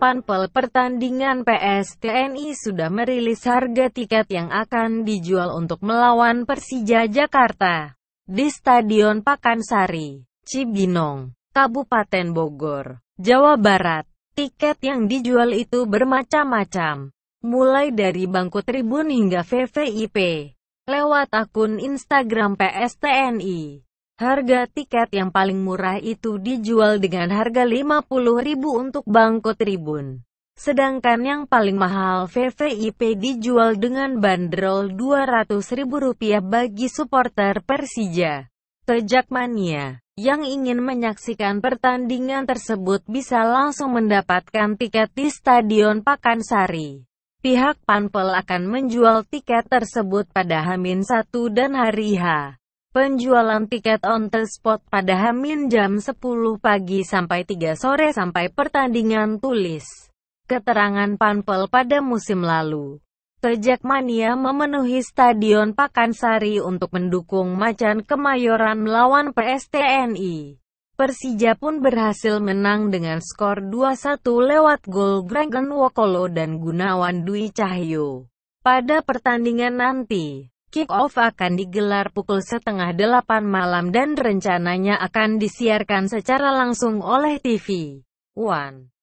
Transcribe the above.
panpel pertandingan PSTNI sudah merilis harga tiket yang akan dijual untuk melawan Persija Jakarta di Stadion Pakansari, Cibinong, Kabupaten Bogor, Jawa Barat. Tiket yang dijual itu bermacam-macam, mulai dari bangku tribun hingga VVIP, lewat akun Instagram PSTNI. Harga tiket yang paling murah itu dijual dengan harga Rp50.000 untuk bangku tribun. Sedangkan yang paling mahal VVIP dijual dengan bandrol Rp200.000 bagi supporter Persija. mania yang ingin menyaksikan pertandingan tersebut bisa langsung mendapatkan tiket di Stadion Pakansari. Pihak Panpel akan menjual tiket tersebut pada Hamin 1 dan hari H. Penjualan tiket on the spot pada Hamin jam 10 pagi sampai 3 sore sampai pertandingan tulis. Keterangan Panpel pada musim lalu. Tejak Mania memenuhi Stadion Pakansari untuk mendukung Macan Kemayoran melawan PSTNI. Persija pun berhasil menang dengan skor 2-1 lewat gol Gregen Wokolo dan Gunawan Dwi Cahyo. Pada pertandingan nanti, Kick-off akan digelar pukul setengah delapan malam dan rencananya akan disiarkan secara langsung oleh TV One.